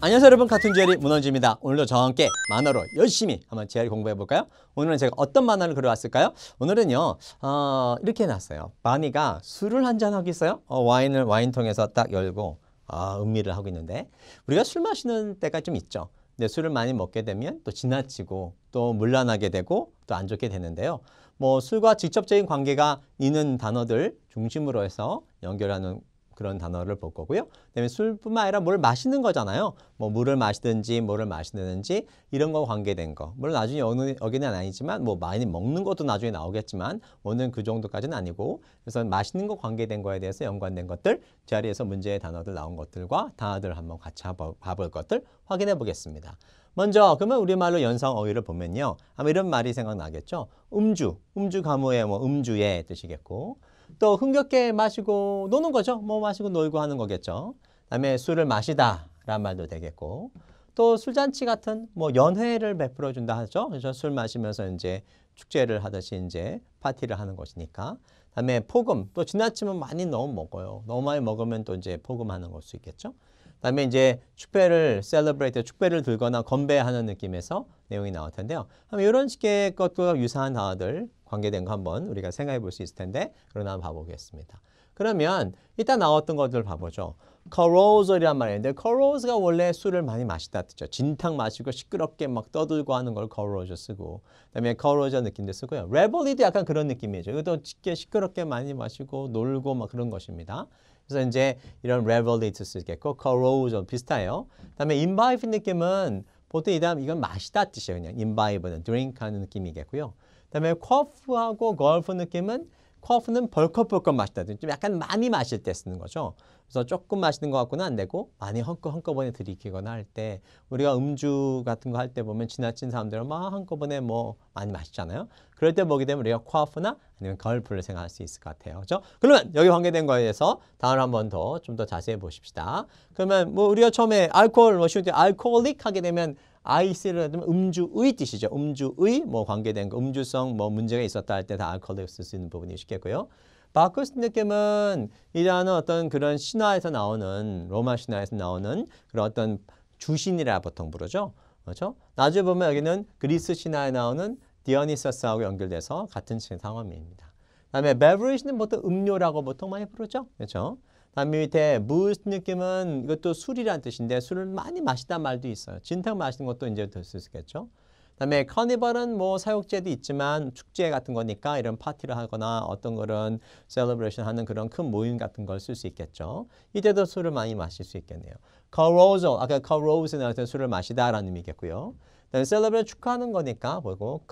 안녕하세요 여러분 같은 지열이 문원주입니다 오늘도 저와 함께 만화로 열심히 한번 지열 공부해 볼까요? 오늘은 제가 어떤 만화를 그려왔을까요? 오늘은요 어, 이렇게 해놨어요 바니가 술을 한잔 하고 있어요 어, 와인을 와인통에서 딱 열고 아, 음미를 하고 있는데 우리가 술 마시는 때가 좀 있죠 근데 술을 많이 먹게 되면 또 지나치고 또문란하게 되고 또 안 좋게 되는데요 뭐 술과 직접적인 관계가 있는 단어들 중심으로 해서 연결하는 그런 단어를 볼 거고요. 그다음에 술뿐만 아니라 뭘 마시는 거잖아요. 뭐 물을 마시든지 뭐를 마시든지 이런 거 관계된 거. 물론 나중에 어느 여기는 아니지만 뭐 많이 먹는 것도 나중에 나오겠지만 오늘 그 정도까지는 아니고 그래서 마시는 거 관계된 거에 대해서 연관된 것들 그 자리에서 문제의 단어들 나온 것들과 단어들 한번 같이 봐볼 것들 확인해 보겠습니다. 먼저 그러면 우리말로 연상 어휘를 보면요. 아마 이런 말이 생각나겠죠. 음주, 음주 가무에 뭐 음주의 뜻이겠고 또 흥겹게 마시고 노는 거죠. 뭐 마시고 놀고 하는 거겠죠. 그다음에 술을 마시다 라는 말도 되겠고 또 술잔치 같은 뭐 연회를 베풀어 준다 하죠. 그래서 술 마시면서 이제 축제를 하듯이 이제 파티를 하는 것이니까. 그다음에 포금 또 지나치면 많이 너무 먹어요. 너무 많이 먹으면 또 이제 포금하는 걸 수 있겠죠. 다음에 이제 축배를 celebrate, 축배를 들거나 건배하는 느낌에서 내용이 나올 텐데요. 그럼 이런 식의 것과 유사한 단어들 관계된 거 한번 우리가 생각해 볼 수 있을 텐데 그러나 봐보겠습니다. 그러면 일단 나왔던 것들 봐보죠. corrosor이란 말인데 corrosor가 원래 술을 많이 마시다 뜻이죠. 진탕 마시고 시끄럽게 막 떠들고 하는 걸 corrosor 쓰고 그다음에 corrosor 느낌도 쓰고요. revelry도 약간 그런 느낌이죠. 이것도 쉽게 시끄럽게 많이 마시고 놀고 막 그런 것입니다. 그래서 이제 이런 revelry 쓸수 있겠고 corrosor 비슷해요. 그다음에 imbibe 느낌은 보통 이 다음 이건 마시다 뜻이에요. 그냥 imbibe는 drink 하는 느낌이겠고요. 그다음에 q u a f 하고 golf 느낌은 커프는 벌컥벌컥 마시다든지 좀 약간 많이 마실 때 쓰는 거죠. 그래서 조금 마시는 것 같고는 안 되고 많이 헝거 한꺼번에 들이키거나 할 때 우리가 음주 같은 거 할 때 보면 지나친 사람들은 막 한꺼번에 뭐 많이 마시잖아요. 그럴 때 보게 되면 우리가 코아프나 아니면 걸프를 생각할 수 있을 것 같아요. 그렇죠? 그러면 여기 관계된 거에 대해서 다음를 한번 더 좀 더 자세히 보십시다. 그러면 뭐 우리가 처음에 알코올 뭐 쉬운데 알코올릭 하게 되면 아이스라면 음주의 뜻이죠. 음주의 뭐 관계된 거, 음주성 뭐 문제가 있었다 할 때 다 알코올을 쓸 수 있는 부분이 쉽겠고요. 바쿠스 느낌은 이러한 어떤 그런 신화에서 나오는 로마 신화에서 나오는 그런 어떤 주신이라 보통 부르죠. 그렇죠? 나중에 보면 여기는 그리스 신화에 나오는 디오니서스하고 연결돼서 같은 상황입니다. 그 다음에 베브리시는 보통 음료라고 보통 많이 부르죠. 그렇죠? 반면 밑에 무스 느낌은 이것도 술이라는 뜻인데 술을 많이 마시다 말도 있어요. 진탕 마시는 것도 이제 들수 있겠죠. 그다음에 커니벌은뭐 사육제도 있지만 축제 같은 거니까 이런 파티를 하거나 어떤 거는 셀러브레이션 하는 그런 큰 모임 같은 걸 쓸 수 있겠죠. 이때도 술을 많이 마실 수 있겠네요. 커로 r o 아까 커로 r o u s a 때 술을 마시다라는 의미겠고요. 다음에 celebrate 축하하는 거니까 뭐고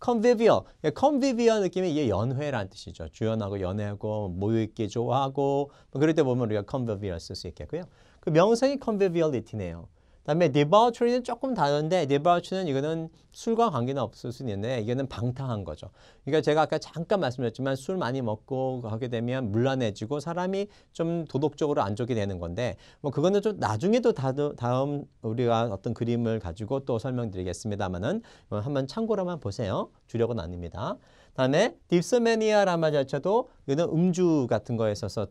convivial. convivial 느낌이 이게 연회란 뜻이죠. 주연하고 연회하고 모여있기 좋아하고 뭐 그럴 때 보면 우리가 convivial 쓸수 있겠고요. 그 명성이 conviviality네요. 다음에 d 버 b a u 는 조금 다른데 d 버 b a u 는 이거는 술과 관계는 없을 수 있는데 이거는 방탕한 거죠. 그러니까 제가 아까 잠깐 말씀드렸지만 술 많이 먹고 하게 되면 물란해지고 사람이 좀 도덕적으로 안 좋게 되는 건데 뭐 그거는 좀 나중에도 다음 우리가 어떤 그림을 가지고 또 설명드리겠습니다만은 어, 한번 참고로만 보세요. 주력은 아닙니다. 다음에 딥스메니아란 말 자체도 이는 음주 같은 거에 있어서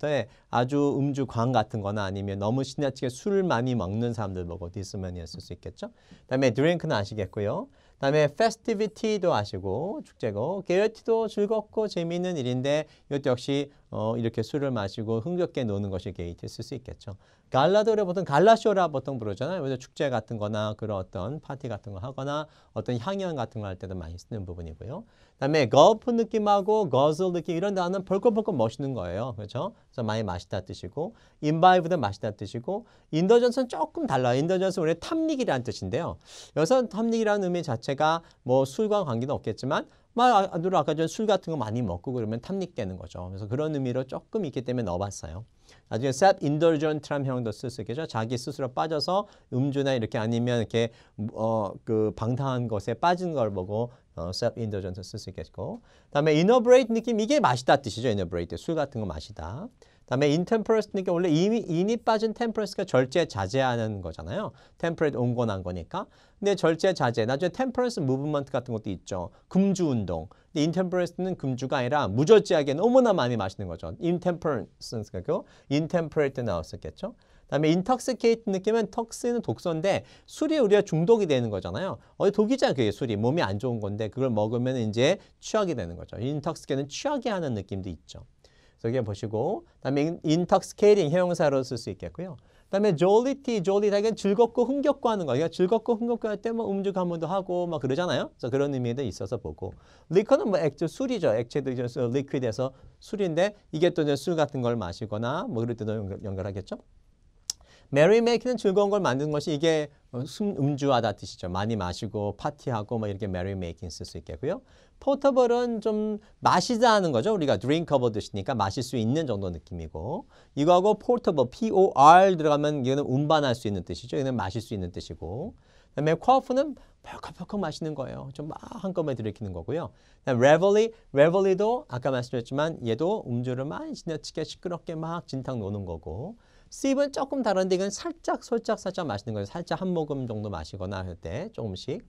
아주 음주광 같은 거나 아니면 너무 신나치게 술을 많이 먹는 사람들 보고 딥스메니아 쓸 수 있겠죠. 다음에 드링크는 아시겠고요. 다음에 페스티비티도 아시고 축제고 게이티도 즐겁고 재미있는 일인데 이것도 역시 어, 이렇게 술을 마시고 흥겹게 노는 것이 게이트 쓸 수 있겠죠. 갈라도를 보통 갈라쇼라 보통 부르잖아요. 그래서 축제 같은 거나 그런 어떤 파티 같은 거 하거나 어떤 향연 같은 거 할 때도 많이 쓰는 부분이고요. 다음에 거프 느낌하고 거슬 느낌 이런 단어는 벌컥벌컥 멋있는 거예요. 그렇죠? 그래서 많이 맛있다 뜻이고 인바이브도맛있다 뜻이고 인더전스는 조금 달라요. 인더전스는 원래 탐닉이라는 뜻인데요. 여기서 탐닉이라는 의미 자체가 뭐 술과 관계는 없겠지만 막 뭐 누로 아, 아까 전 술 같은 거 많이 먹고 그러면 탐닉되는 거죠. 그래서 그런 의미로 조금 있기 때문에 넣어봤어요. 나중에 self indulgent란 형도쓸 수 있겠죠. 자기 스스로 빠져서 음주나 이렇게 아니면 이렇게 어 그 방탕한 것에 빠진 걸 보고 어, self indulgent 쓸 수 있겠고. 그다음에 innobrate 느낌 이게 마시다 뜻이죠. innobrate 술 같은 거 마시다. 다음에 intemperance니까 원래 이미 인이 빠진 temperance가 절제 자제하는 거잖아요. temperate 온건한 거니까. 근데 절제 자제, 나중에 temperance movement 같은 것도 있죠. 금주 운동. 근데 intemperance는 금주가 아니라 무절제하게 너무나 많이 마시는 거죠. intemperance가 그 intemperate 나왔었겠죠. 다음에 intoxicate 느낌은 턱스는 독소인데 술이 우리가 중독이 되는 거잖아요. 어디 독이잖아 그게 술이. 몸이 안 좋은 건데 그걸 먹으면 이제 취하게 되는 거죠. intoxicate는 취하게 하는 느낌도 있죠. 저기 보시고 다음에 인 n 스케이 i 형용사로 쓸 수 있겠고요. 그다음에 jollity, jollity는 즐겁고 흥겹고 하는 거. 그러니까 즐겁고 흥겹고 할때뭐 음주 가문도 하고 막 그러잖아요. 그래서 그런 의미도 있어서 보고. 리커는 뭐 액체 술이죠. 액체도 이제 리퀴드에서 술인데 이게 또 이제 술 같은 걸 마시거나 뭐 그럴 때도 연결, 연결하겠죠. 메리메이킹은 즐거운 걸 만드는 것이 이게 어, 음주하다 뜻이죠. 많이 마시고 파티하고 뭐 이렇게 메리메이킹 쓸 수 있겠고요. 포터블은 좀 마시자 하는 거죠. 우리가 드링 i 버 드시니까 마실 수 있는 정도 느낌이고 이거하고 포 o r P-O-R 들어가면 이거는 운반할 수 있는 뜻이죠. 이거는 마실 수 있는 뜻이고 그다음에 q u 는 벌컥벌컥 마시는 거예요. 좀 막 한꺼번에 들이키는 거고요. revelry, r e v 도 아까 말씀드렸지만 얘도 음주를 많이 지나치게 시끄럽게 막 진탕 노는 거고 씹은 조금 다른데 이건 살짝 솔짝 살짝 마시는 거예요. 살짝 한 모금 정도 마시거나 할 때 조금씩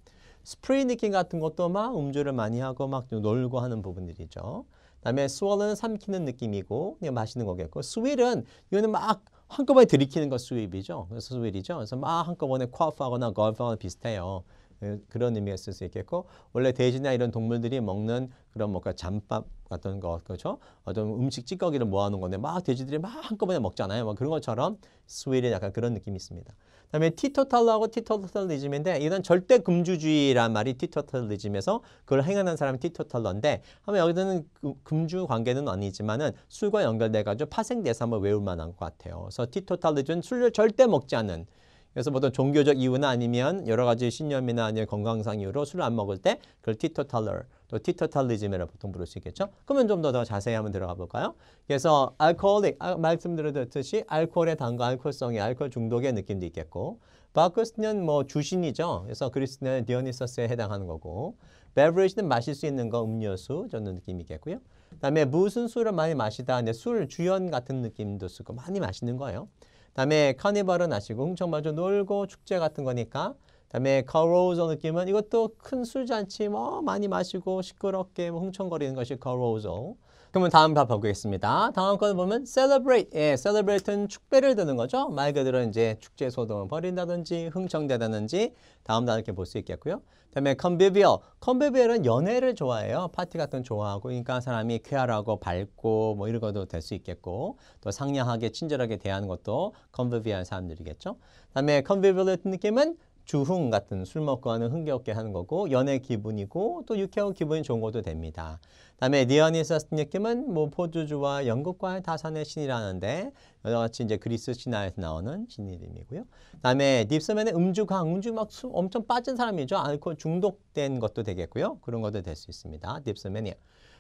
스프레이 느낌 같은 것도 막 음주를 많이 하고 막 놀고 하는 부분들이죠. 그다음에 s 월은 삼키는 느낌이고 그냥 마시는 거겠고 s w 은 이거는 막 한꺼번에 들이키는 거 s w 이죠 그래서 s w 이죠 그래서 막 한꺼번에 q u 프하거나 gulf하거나 비슷해요. 예, 그런 의미가 쓸수 있겠고 원래 돼지나 이런 동물들이 먹는 그런 뭔가 잠밥 같은 거 그렇죠? 어떤 음식 찌꺼기를 모아놓은 건데 막 돼지들이 막 한꺼번에 먹잖아요. 막 그런 것처럼 스웨일에 약간 그런 느낌이 있습니다. 그다음에 티토탈러하고 티토탈리즘인데 이건 절대 금주주의란 말이 티토탈리즘에서 그걸 행하는 사람이 티토탈러인데 하면 여기서는 그, 금주 관계는 아니지만은 술과 연결돼 가지고 파생 대상을 외울 만한 것 같아요. 그래서 티토탈리즘은 술을 절대 먹지 않는 그래서 보통 종교적 이유나 아니면 여러 가지 신념이나 아니면 건강상 이유로 술을 안 먹을 때 그걸 티토탈러, 또 티토탈리즘이라고 보통 부를 수 있겠죠. 그러면 좀 더 더 자세히 한번 들어가 볼까요? 그래서 알코올릭, 아, 말씀드렸듯이 알코올의 당과 알코올성이 알코올 중독의 느낌도 있겠고 바쿠스는 뭐 주신이죠. 그래서 그리스는 디오니서스에 해당하는 거고 베브리지는 마실 수 있는 거 음료수 저는 느낌이 있겠고요. 그다음에 무슨 술을 많이 마시다. 근데 술 주연 같은 느낌도 쓰고 많이 마시는 거예요. 다음에 카니발은 아시고 흥청마저 놀고 축제 같은 거니까 다음에 c a r o 느낌은 이것도 큰 술잔치 뭐 많이 마시고 시끄럽게 뭐 흥청거리는 것이 c a r o 그러면 다음 봐 보겠습니다. 다음 거 보면 celebrate. 예, celebrate는 축배를 드는 거죠. 말 그대로 이제 축제 소동을 벌인다든지 흥청대다든지 다음 단어 이렇게 볼 수 있겠고요. 그다음에 convivial. convivial은 연애를 좋아해요. 파티 같은 좋아하고 그러니까 사람이 쾌활하고 밝고 뭐 이런 것도 될 수 있겠고 또 상냥하게 친절하게 대하는 것도 convivial 사람들이겠죠. 그다음에 c o n v i v i a l 느낌은 주흥 같은 술 먹고 하는 흥겹게 하는 거고 연애 기분이고 또유쾌하 기분이 좋은 것도 됩니다. 다음에 니어니서스 느낌은 뭐 포주주와 영국과의 다산의 신이라는데 여러가지 이제 그리스 신화에서 나오는 신 이름이고요. 다음에 딥스맨의 음주 강음주 막 수, 엄청 빠진 사람이죠. 알코올 중독된 것도 되겠고요. 그런 것도 될 수 있습니다. 딥스맨이요.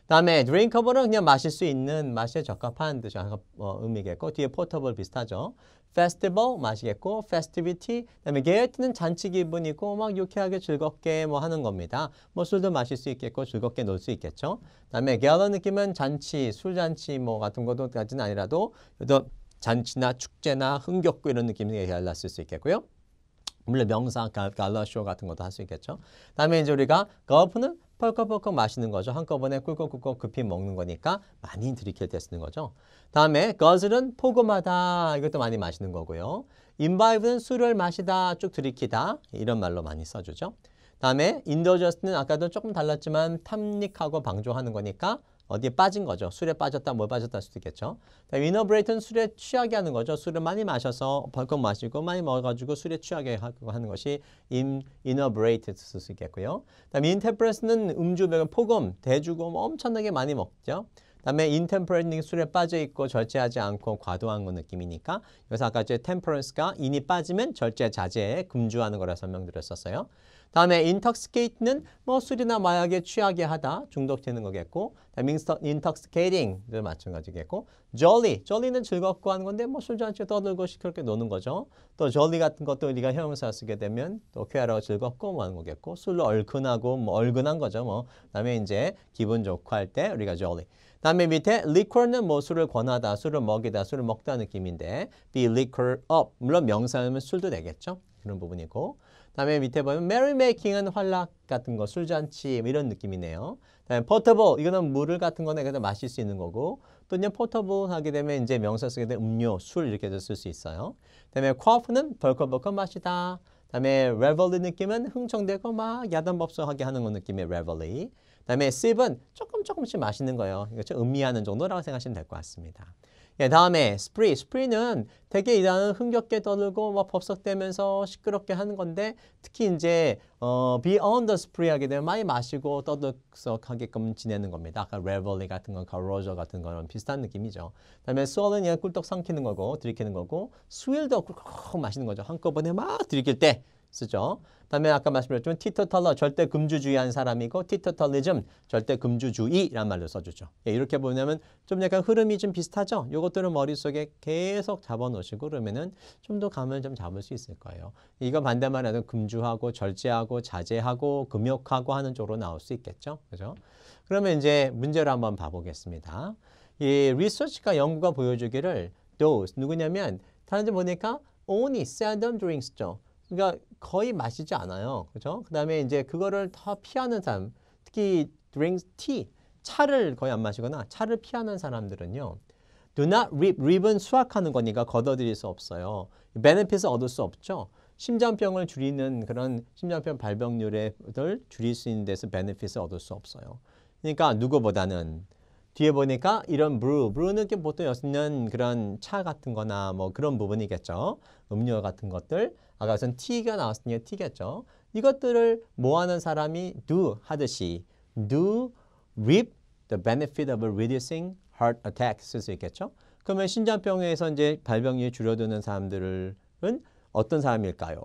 다음에 drinkable은 그냥 마실 수 있는 마시에 적합한 뜻이 어, 의미겠고 뒤에 portable 비슷하죠. festival 마시겠고 festivity 그다음에 게이트는 잔치 기분이고 막 유쾌하게 즐겁게 뭐 하는 겁니다. 뭐 술도 마실 수 있겠고 즐겁게 놀 수 있겠죠. 그다음에 gala 느낌은 잔치, 술 잔치 뭐 같은 것도까지는 아니라도 그래 잔치나 축제나 흥겹고 이런 느낌이 달랐을 수 있겠고요. 물론 명상, 갈라쇼 같은 것도 할 수 있겠죠. 다음에 이제 우리가 golf는 펄컥펄컥 마시는 거죠. 한꺼번에 꿀꺽꿀꺽 급히 먹는 거니까 많이 들이킬 때 쓰는 거죠. 다음에 거슬은 포금하다 이것도 많이 마시는 거고요. 인바이브는 술을 마시다 쭉 들이키다 이런 말로 많이 써주죠. 다음에 인더저스는 아까도 조금 달랐지만 탐닉하고 방조하는 거니까 어디에 빠진 거죠. 술에 빠졌다, 뭘 빠졌다 할 수도 있겠죠. 위너브레이트는 술에 취하게 하는 거죠. 술을 많이 마셔서 벌컥 마시고 많이 먹어가지고 술에 취하게 하는 것이 in, i n n o b r a t 쓸수 있겠고요. 다음 인템프레스는 음주, 병은 폭음, 대주고 엄청나게 많이 먹죠. 다음에 인템퍼런스 술에 빠져 있고 절제하지 않고 과도한 거 느낌이니까 여기서 아까 이제 템퍼런스가 인이 빠지면 절제 자제에 금주하는 거라 설명드렸었어요. 다음에 intoxicate는 뭐 술이나 마약에 취하게 하다, 중독되는 거겠고 다음에 intoxicating도 마찬가지겠고 jolly, jolly는 즐겁고 하는 건데 뭐 술잔치에 떠들고 시끄럽게 노는 거죠. 또 jolly 같은 것도 우리가 형용사 쓰게 되면 또 쾌활하고 즐겁고 뭐 하는 거겠고 술로 얼큰하고 뭐 얼근한 거죠. 뭐 다음에 이제 기분 좋고 할 때 우리가 jolly 다음에 밑에 liquor는 뭐 술을 권하다, 술을 먹이다, 술을 먹다 느낌인데 be liquor up. 물론 명사하면 술도 되겠죠. 그런 부분이고 다음에 밑에 보면 메리메이킹은 활락 같은 거, 술잔치 이런 느낌이네요. 다음에 포터 r 이거는 물을 같은 거는 그냥 마실 수 있는 거고 또는 제포터 t 하게 되면 이제 명사 쓰게 되면 음료, 술 이렇게 도쓸 수 있어요. 다음에 q u a 는 벌컥벌컥 마시다. 다음에 레 e 리 느낌은 흥청대고 막 야단법석하게 하는 거 느낌의 레 e 리그 다음에 sip은 조금 조금씩 마시는 거예요. 이거 그러니까 좀 음미하는 정도라고 생각하시면 될 것 같습니다. 예, 다음에 스프리. 스프리는 되게 이단은 흥겹게 떠들고 막 법석대면서 시끄럽게 하는 건데 특히 이제 어, be on the spree 하게 되면 많이 마시고 떠들썩하게끔 지내는 겁니다. 아까 레 e 리 같은 건, c 로저 같은 거는 비슷한 느낌이죠. 그다음에 s w 은 그냥 꿀떡 삼키는 거고 들이키는 거고 s w 도 꿀꺽 마시는 거죠. 한꺼번에 막 들이킬 때 쓰죠. 다음에 아까 말씀드렸지만 티터털러 절대 금주주의한 사람이고 티터털리즘 절대 금주주의란 말로 써주죠. 예, 이렇게 보냐면 좀 약간 흐름이 좀 비슷하죠. 요것들은 머릿속에 계속 잡아놓으시고 그러면은 좀 더 감을 좀 잡을 수 있을 거예요. 이거 반대만 해도 금주하고 절제하고 자제하고 금욕하고 하는 쪽으로 나올 수 있겠죠. 그죠? 그러면 이제 문제를 한번 봐보겠습니다. 이 리서치가 연구가 보여주기를 those 누구냐면 다른 데 보니까 only seldom drinks죠. 그러니까 거의 마시지 않아요. 그죠 그다음에 이제 그거를 더 피하는 사람, 특히 drinks tea, 차를 거의 안 마시거나 차를 피하는 사람들은요. do not rip, rip은 수확하는 거니까 걷어들일 수 없어요. benefit을 얻을 수 없죠. 심장병을 줄이는 그런 심장병 발병률을 줄일 수 있는 데서 베네핏을 얻을 수 없어요. 그러니까 누구보다는 뒤에 보니까 이런 브루, 브루는 보통 여는 그런 차 같은 거나 뭐 그런 부분이겠죠. 음료 같은 것들. 아까 전 t가 나왔으니까 t겠죠. 이것들을 뭐하는 사람이 do 하듯이 do reap the benefit of reducing heart attack 쓸수 있겠죠. 그러면 신장병에서 이제 발병률이 줄어드는 사람들은 어떤 사람일까요?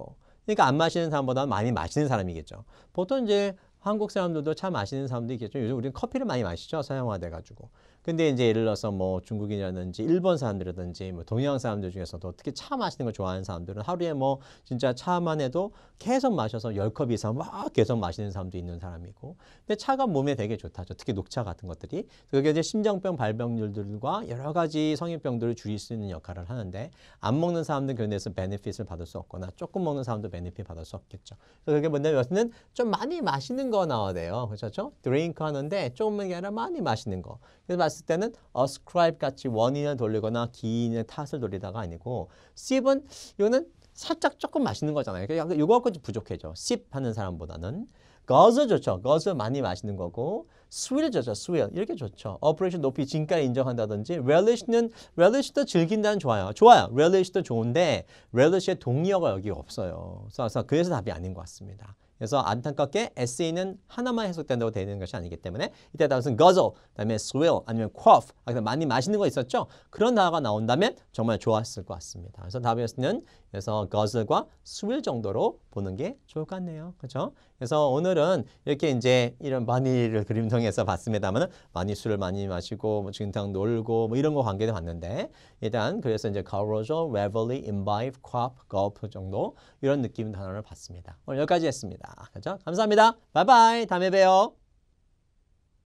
그러니까 안 마시는 사람보다 많이 마시는 사람이겠죠. 보통 이제 한국 사람들도 차 마시는 사람도 있겠죠. 요즘 우리는 커피를 많이 마시죠. 서양화돼가지고. 근데 이제 예를 들어서 뭐 중국인이라든지 일본 사람들이라든지 뭐 동양 사람들 중에서도 특히 차 마시는 걸 좋아하는 사람들은 하루에 뭐 진짜 차만 해도 계속 마셔서 열 컵 이상 막 계속 마시는 사람도 있는 사람이고 근데 차가 몸에 되게 좋다죠. 특히 녹차 같은 것들이 그게 이제 심장병 발병률들과 여러 가지 성인병들을 줄일 수 있는 역할을 하는데 안 먹는 사람들 견해에서 베네핏을 받을 수 없거나 조금 먹는 사람도 베네핏 받을 수 없겠죠. 그래서 그게 뭐냐면 요새는 좀 많이 마시는 거 나와야 돼요. 그렇죠? 드링크 하는데 조금만 게 아니라 많이 마시는 거. 그래서 봤을 때는 ascribe 같이 원인을 돌리거나 기인의 탓을 돌리다가 아니고 sip은 이거는 살짝 조금 맛있는 거잖아요. 그러니까 이거 갖고 좀 부족해져. sip 하는 사람보다는 거즈 좋죠. 거즈 많이 마시는 거고 스윌 좋죠. 스윌 이렇게 좋죠. 어퍼레이션 높이 진가를 인정한다든지 relish는 relish도 즐긴다는 좋아요. 좋아요. relish도 좋은데 relish의 동의어가 여기 없어요. 그래서 답이 아닌 것 같습니다. 그래서 안타깝게 SE는 하나만 해석된다고 되는 것이 아니기 때문에 이때 단순 guzzle, 그다음에 swill 아니면 q u a f 아, 많이 마시는 거 있었죠? 그런 단어가 나온다면 정말 좋았을 것 같습니다. 그래서 답이었는 그래서 guzzle과 swill 정도로 보는 게 좋을 것 같네요. 그렇죠? 그래서 오늘은 이렇게 이제 이런 바니를 그림 통해서 봤습니다만 많이 술을 많이 마시고 뭐 진탕 놀고 뭐 이런 거 관계도 봤는데 일단 그래서 이제 carousal, revelry, imbibe, q u a f gulp 정도 이런 느낌 단어를 봤습니다. 오늘 여기까지 했습니다. 있 그죠? 감사합니다. 바이바이. 다음에 봬요.